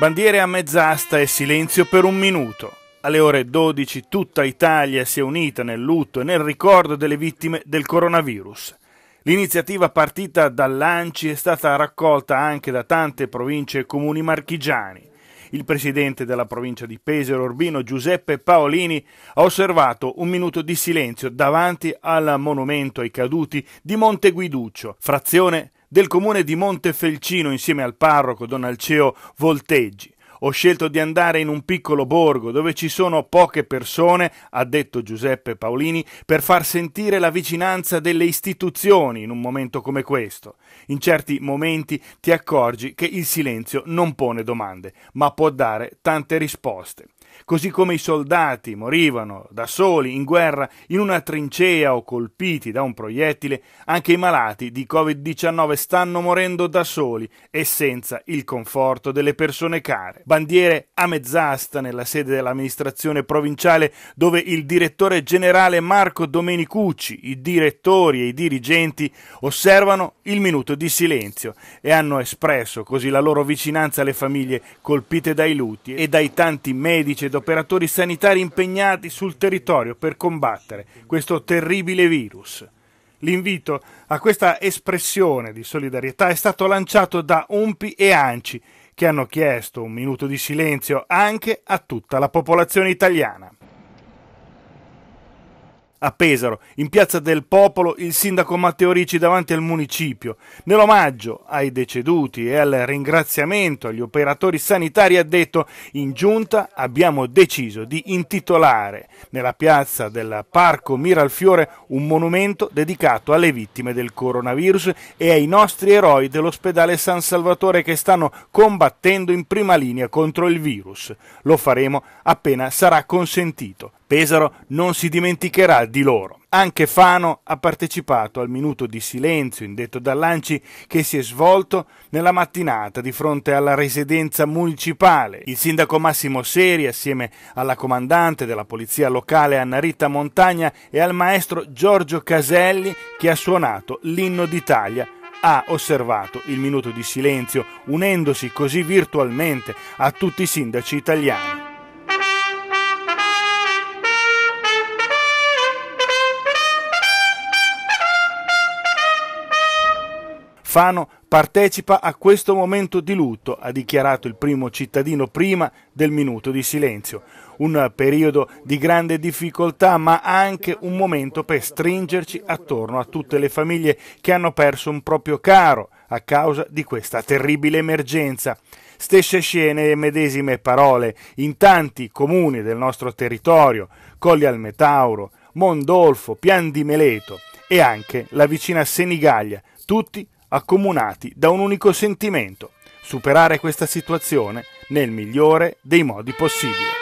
Bandiere a mezz'asta e silenzio per un minuto. Alle ore 12 tutta Italia si è unita nel lutto e nel ricordo delle vittime del coronavirus. L'iniziativa partita dall'ANCI è stata raccolta anche da tante province e comuni marchigiani. Il presidente della provincia di Pesaro Urbino Giuseppe Paolini ha osservato un minuto di silenzio davanti al monumento ai caduti di Monte Guiduccio, frazione del comune di Montefelcino insieme al parroco Don Alceo Volteggi. Ho scelto di andare in un piccolo borgo dove ci sono poche persone, ha detto Giuseppe Paolini, per far sentire la vicinanza delle istituzioni in un momento come questo. In certi momenti ti accorgi che il silenzio non pone domande, ma può dare tante risposte. Così come i soldati morivano da soli in guerra in una trincea o colpiti da un proiettile, anche i malati di Covid-19 stanno morendo da soli e senza il conforto delle persone care. Bandiere a mezz'asta nella sede dell'amministrazione provinciale dove il direttore generale Marco Domenicucci, i direttori e i dirigenti osservano il minuto di silenzio e hanno espresso così la loro vicinanza alle famiglie colpite dai lutti e dai tanti medici medici ed operatori sanitari impegnati sul territorio per combattere questo terribile virus. L'invito a questa espressione di solidarietà è stato lanciato da UMPI e ANCI, che hanno chiesto un minuto di silenzio anche a tutta la popolazione italiana a Pesaro, in piazza del Popolo, il sindaco Matteo Ricci davanti al municipio. Nell'omaggio ai deceduti e al ringraziamento agli operatori sanitari ha detto in giunta abbiamo deciso di intitolare nella piazza del Parco Miralfiore un monumento dedicato alle vittime del coronavirus e ai nostri eroi dell'ospedale San Salvatore che stanno combattendo in prima linea contro il virus. Lo faremo appena sarà consentito. Pesaro non si dimenticherà di loro. Anche Fano ha partecipato al minuto di silenzio indetto dall'Anci che si è svolto nella mattinata di fronte alla residenza municipale. Il sindaco Massimo Seri, assieme alla comandante della polizia locale Anna Rita Montagna e al maestro Giorgio Caselli, che ha suonato l'inno d'Italia ha osservato il minuto di silenzio, unendosi così virtualmente a tutti i sindaci italiani. Fano partecipa a questo momento di lutto, ha dichiarato il primo cittadino prima del minuto di silenzio. Un periodo di grande difficoltà, ma anche un momento per stringerci attorno a tutte le famiglie che hanno perso un proprio caro a causa di questa terribile emergenza. Stesse scene e medesime parole in tanti comuni del nostro territorio, Colli al Metauro, Mondolfo, Pian di Meleto e anche la vicina Senigallia, tutti accomunati da un unico sentimento, superare questa situazione nel migliore dei modi possibili.